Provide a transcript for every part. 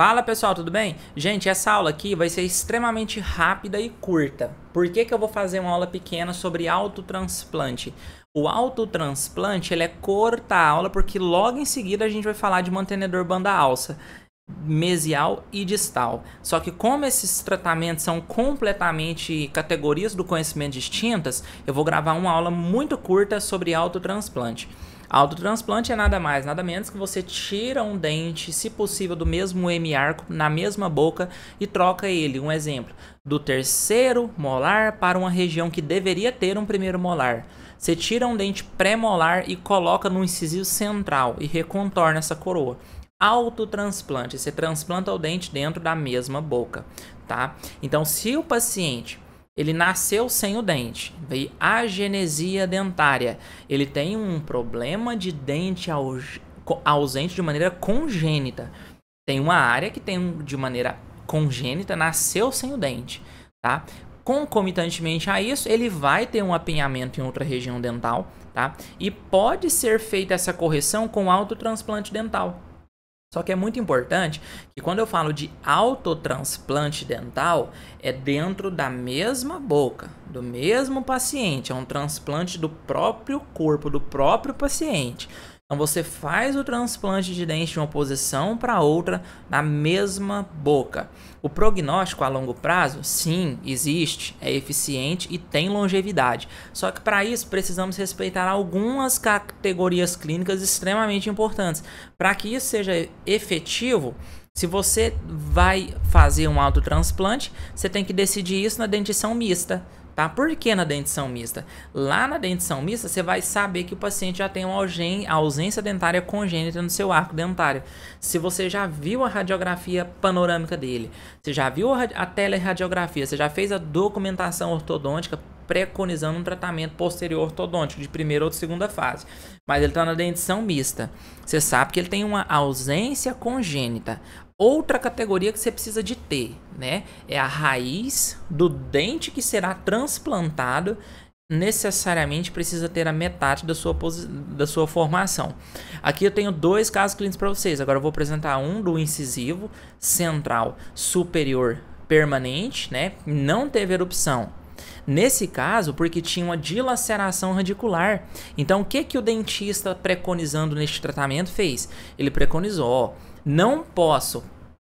Fala pessoal, tudo bem? Gente, essa aula aqui vai ser extremamente rápida e curta. Por que, que eu vou fazer uma aula pequena sobre autotransplante? O autotransplante ele é corta a aula porque logo em seguida a gente vai falar de mantenedor banda alça mesial e distal. Só que como esses tratamentos são completamente categorias do conhecimento distintas, eu vou gravar uma aula muito curta sobre autotransplante. Autotransplante é nada mais, nada menos que você tira um dente, se possível, do mesmo M-arco, na mesma boca e troca ele. Um exemplo, do terceiro molar para uma região que deveria ter um primeiro molar. Você tira um dente pré-molar e coloca no incisivo central e recontorna essa coroa autotransplante. Você transplanta o dente dentro da mesma boca, tá? Então, se o paciente ele nasceu sem o dente, veio agenesia dentária. Ele tem um problema de dente ausente de maneira congênita. Tem uma área que tem de maneira congênita, nasceu sem o dente, tá? Concomitantemente a isso, ele vai ter um apinhamento em outra região dental, tá? E pode ser feita essa correção com autotransplante dental. Só que é muito importante que quando eu falo de autotransplante dental, é dentro da mesma boca, do mesmo paciente, é um transplante do próprio corpo, do próprio paciente. Então você faz o transplante de dente de uma posição para outra na mesma boca. O prognóstico a longo prazo, sim, existe, é eficiente e tem longevidade. Só que para isso precisamos respeitar algumas categorias clínicas extremamente importantes. Para que isso seja efetivo, se você vai fazer um autotransplante, você tem que decidir isso na dentição mista tá? Por que na dentição mista? Lá na dentição mista, você vai saber que o paciente já tem uma ausência dentária congênita no seu arco dentário. Se você já viu a radiografia panorâmica dele, você já viu a teleradiografia, você já fez a documentação ortodôntica preconizando um tratamento posterior ortodôntico de primeira ou de segunda fase. Mas ele está na dentição mista. Você sabe que ele tem uma ausência congênita. Outra categoria que você precisa de ter, né? É a raiz do dente que será transplantado necessariamente precisa ter a metade da sua, da sua formação. Aqui eu tenho dois casos clínicos para vocês. Agora eu vou apresentar um do incisivo central superior permanente, né? Não teve erupção, Nesse caso, porque tinha uma dilaceração radicular. Então, o que, que o dentista preconizando neste tratamento fez? Ele preconizou, ó, não posso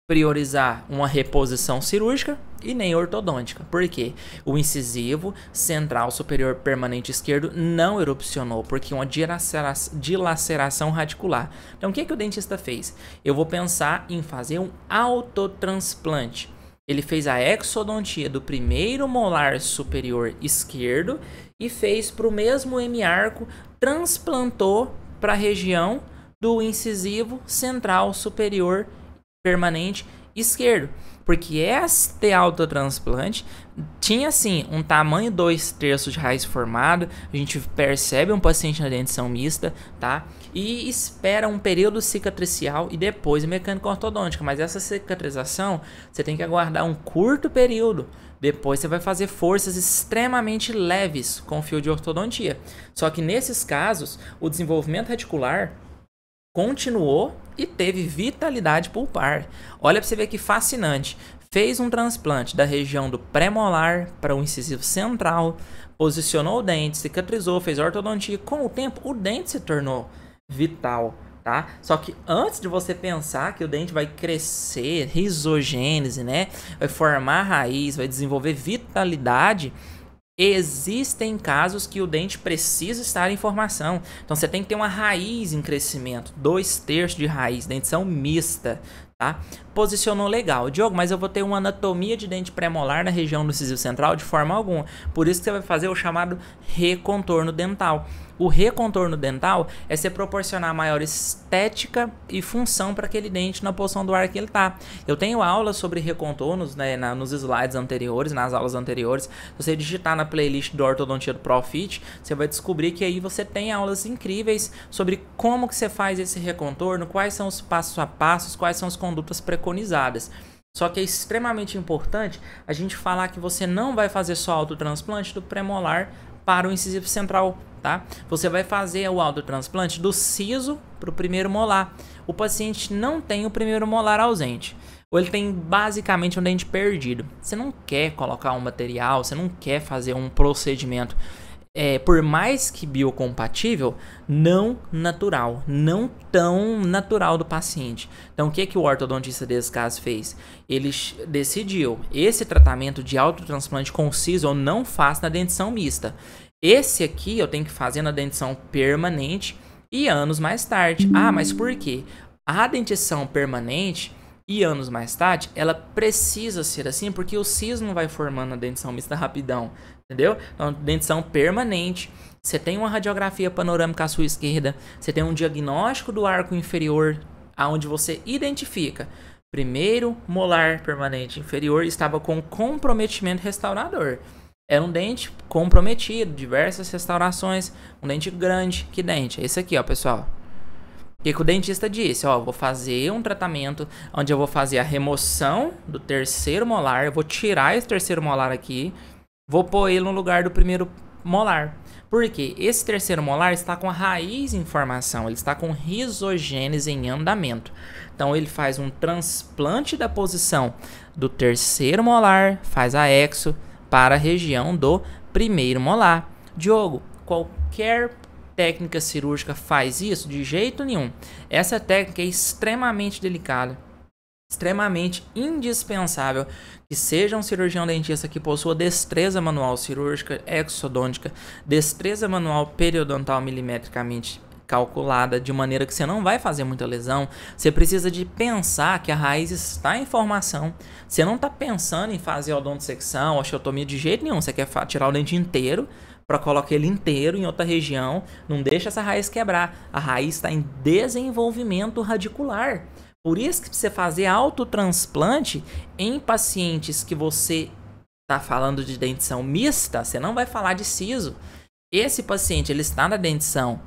priorizar uma reposição cirúrgica e nem ortodôntica, porque o incisivo central superior permanente esquerdo não erupcionou, porque uma dilaceração radicular. Então, o que, que o dentista fez? Eu vou pensar em fazer um autotransplante. Ele fez a exodontia do primeiro molar superior esquerdo e fez para o mesmo hemiarco, transplantou para a região do incisivo central superior permanente esquerdo. Porque este autotransplante tinha assim um tamanho 2 terços de raiz formado a gente percebe um paciente na dentição mista, tá? E espera um período cicatricial e depois mecânica ortodôntica, mas essa cicatrização você tem que aguardar um curto período. Depois você vai fazer forças extremamente leves com fio de ortodontia. Só que nesses casos, o desenvolvimento reticular continuou e teve vitalidade pulpar. Olha para você ver que fascinante. Fez um transplante da região do pré-molar para o incisivo central, posicionou o dente, cicatrizou, fez ortodontia. Com o tempo, o dente se tornou vital, tá? Só que antes de você pensar que o dente vai crescer, risogênese, né? Vai formar raiz, vai desenvolver vitalidade, Existem casos que o dente precisa estar em formação. Então você tem que ter uma raiz em crescimento, dois terços de raiz, dentição mista. Tá? Posicionou legal. Diogo, mas eu vou ter uma anatomia de dente pré-molar na região do cisil central de forma alguma. Por isso que você vai fazer o chamado recontorno dental. O recontorno dental é você proporcionar maior estética e função para aquele dente na posição do ar que ele tá. Eu tenho aulas sobre recontornos né, na, nos slides anteriores, nas aulas anteriores. Se você digitar na playlist do Ortodontia do Profit, você vai descobrir que aí você tem aulas incríveis sobre como que você faz esse recontorno, quais são os passos a passos, quais são os condutas preconizadas. Só que é extremamente importante a gente falar que você não vai fazer só autotransplante do premolar para o incisivo central, tá? Você vai fazer o autotransplante do siso para o primeiro molar. O paciente não tem o primeiro molar ausente. Ou ele tem basicamente um dente perdido. Você não quer colocar um material, você não quer fazer um procedimento é, por mais que biocompatível, não natural, não tão natural do paciente. Então, o que, que o ortodontista desse caso fez? Ele decidiu, esse tratamento de autotransplante com eu não faço na dentição mista. Esse aqui eu tenho que fazer na dentição permanente e anos mais tarde. Ah, mas por quê? A dentição permanente e anos mais tarde, ela precisa ser assim porque o siso não vai formando a dentição mista rapidão entendeu? Então, dentição permanente. Você tem uma radiografia panorâmica à sua esquerda, você tem um diagnóstico do arco inferior, aonde você identifica primeiro molar permanente inferior estava com comprometimento restaurador. Era um dente comprometido, diversas restaurações, um dente grande. Que dente? É esse aqui, ó, pessoal. O que, que o dentista disse? Ó, vou fazer um tratamento onde eu vou fazer a remoção do terceiro molar, eu vou tirar esse terceiro molar aqui, Vou pôr ele no lugar do primeiro molar. Porque esse terceiro molar está com a raiz em formação, ele está com risogênese em andamento. Então ele faz um transplante da posição do terceiro molar, faz a exo para a região do primeiro molar. Diogo, qualquer técnica cirúrgica faz isso? De jeito nenhum. Essa técnica é extremamente delicada extremamente indispensável que seja um cirurgião dentista que possua destreza manual cirúrgica exodôntica, destreza manual periodontal milimetricamente calculada de maneira que você não vai fazer muita lesão. Você precisa de pensar que a raiz está em formação. Você não está pensando em fazer odontosecção, osteotomia de jeito nenhum. Você quer tirar o dente inteiro para colocar ele inteiro em outra região. Não deixa essa raiz quebrar. A raiz está em desenvolvimento radicular. Por isso que você fazer autotransplante em pacientes que você está falando de dentição mista, você não vai falar de siso. Esse paciente ele está na dentição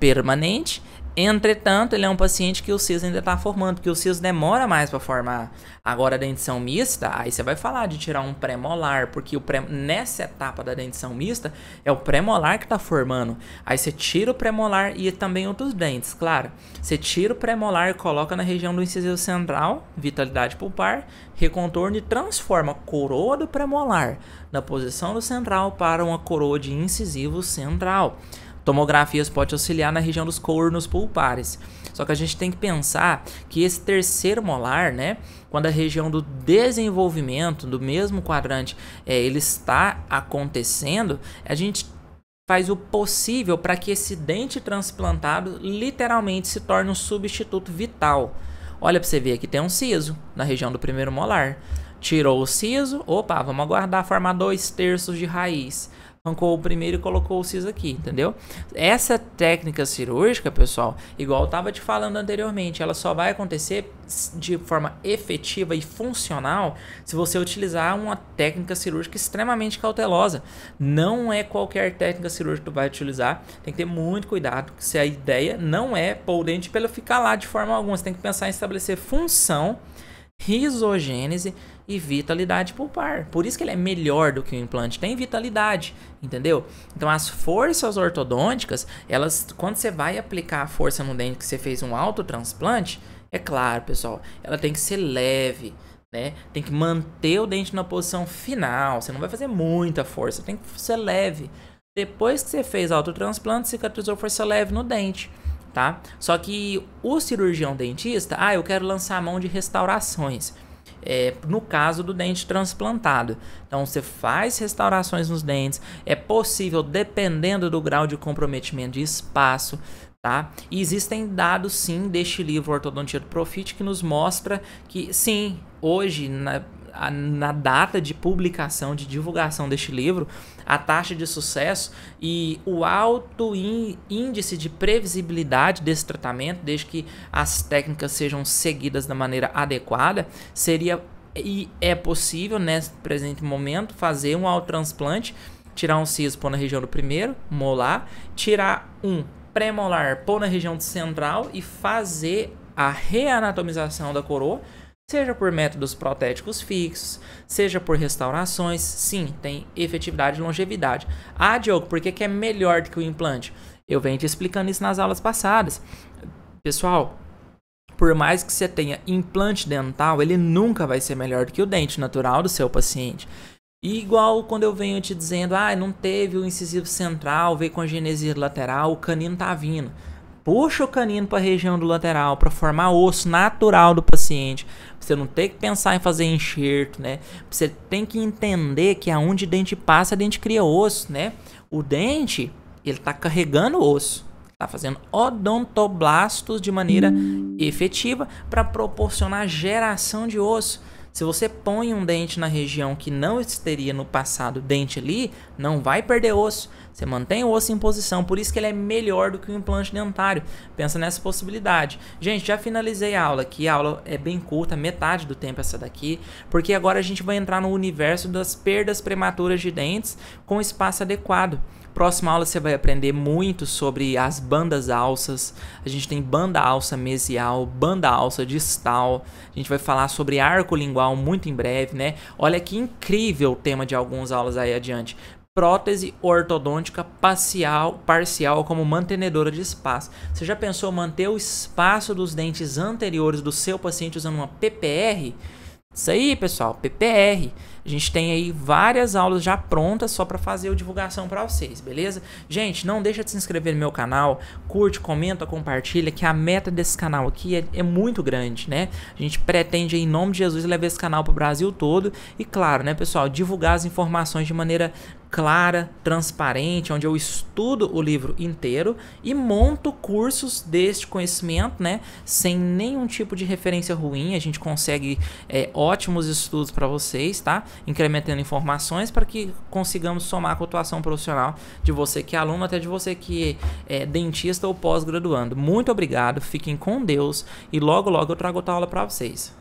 permanente, Entretanto, ele é um paciente que o CIS ainda está formando, porque o CIS demora mais para formar. Agora, a dentição mista, aí você vai falar de tirar um premolar, porque o pré, nessa etapa da dentição mista é o premolar que está formando. Aí você tira o premolar e também outros dentes, claro. Você tira o premolar e coloca na região do incisivo central, vitalidade pulpar, recontorno e transforma a coroa do premolar na posição do central para uma coroa de incisivo central. Tomografias pode auxiliar na região dos cornos pulpares. Só que a gente tem que pensar que esse terceiro molar, né, quando a região do desenvolvimento do mesmo quadrante é, ele está acontecendo, a gente faz o possível para que esse dente transplantado literalmente se torne um substituto vital. Olha para você ver, que tem um siso na região do primeiro molar. Tirou o siso, opa, vamos aguardar formar dois terços de raiz arrancou o primeiro e colocou o cis aqui, entendeu? Essa técnica cirúrgica, pessoal, igual eu tava te falando anteriormente, ela só vai acontecer de forma efetiva e funcional se você utilizar uma técnica cirúrgica extremamente cautelosa. Não é qualquer técnica cirúrgica que tu vai utilizar, tem que ter muito cuidado, se a ideia não é pôr o dente para ele ficar lá de forma alguma, você tem que pensar em estabelecer função risogênese e vitalidade pulpar. Por isso que ele é melhor do que o implante, tem vitalidade, entendeu? Então as forças ortodônticas, elas quando você vai aplicar a força no dente que você fez um autotransplante, é claro, pessoal, ela tem que ser leve, né? Tem que manter o dente na posição final, você não vai fazer muita força, tem que ser leve. Depois que você fez autotransplante, cicatrizou força leve no dente tá? Só que o cirurgião dentista, ah, eu quero lançar a mão de restaurações. É, no caso do dente transplantado. Então você faz restaurações nos dentes, é possível dependendo do grau de comprometimento de espaço, tá? E existem dados sim deste livro Ortodontia do Profit que nos mostra que sim, hoje na, a, na data de publicação, de divulgação deste livro, a taxa de sucesso e o alto índice de previsibilidade desse tratamento, desde que as técnicas sejam seguidas da maneira adequada, seria e é possível nesse né, presente momento fazer um autotransplante, tirar um siso pôr na região do primeiro molar, tirar um pré-molar pôr na região central e fazer a reanatomização da coroa seja por métodos protéticos fixos, seja por restaurações, sim, tem efetividade e longevidade. Ah, Diogo, por que, que é melhor do que o implante? Eu venho te explicando isso nas aulas passadas. Pessoal, por mais que você tenha implante dental, ele nunca vai ser melhor do que o dente natural do seu paciente. E igual quando eu venho te dizendo, ah, não teve o incisivo central, veio com a genese lateral, o canino tá vindo puxa o canino para a região do lateral para formar osso natural do paciente. Você não tem que pensar em fazer enxerto, né? Você tem que entender que aonde o dente passa, o dente cria osso, né? O dente, ele tá carregando osso. Tá fazendo odontoblastos de maneira efetiva para proporcionar geração de osso. Se você põe um dente na região que não estaria no passado dente ali, não vai perder osso. Você mantém o osso em posição, por isso que ele é melhor do que o implante dentário. Pensa nessa possibilidade. Gente, já finalizei a aula aqui, a aula é bem curta, metade do tempo essa daqui, porque agora a gente vai entrar no universo das perdas prematuras de dentes com espaço adequado. Próxima aula você vai aprender muito sobre as bandas alças. A gente tem banda alça mesial, banda alça distal. A gente vai falar sobre arco lingual muito em breve, né? Olha que incrível o tema de algumas aulas aí adiante prótese ortodôntica parcial, parcial como mantenedora de espaço. Você já pensou manter o espaço dos dentes anteriores do seu paciente usando uma PPR? Isso aí, pessoal, PPR. A gente tem aí várias aulas já prontas só para fazer a divulgação para vocês, beleza? Gente, não deixa de se inscrever no meu canal, curte, comenta, compartilha, que a meta desse canal aqui é, é muito grande, né? A gente pretende, em nome de Jesus, levar esse canal para o Brasil todo e, claro, né, pessoal, divulgar as informações de maneira clara, transparente, onde eu estudo o livro inteiro e monto cursos deste conhecimento, né? Sem nenhum tipo de referência ruim, a gente consegue é, ótimos estudos para vocês, tá? Incrementando informações para que consigamos somar com a atuação profissional de você que é aluno até de você que é, é dentista ou pós-graduando. Muito obrigado, fiquem com Deus e logo logo eu trago outra aula para vocês.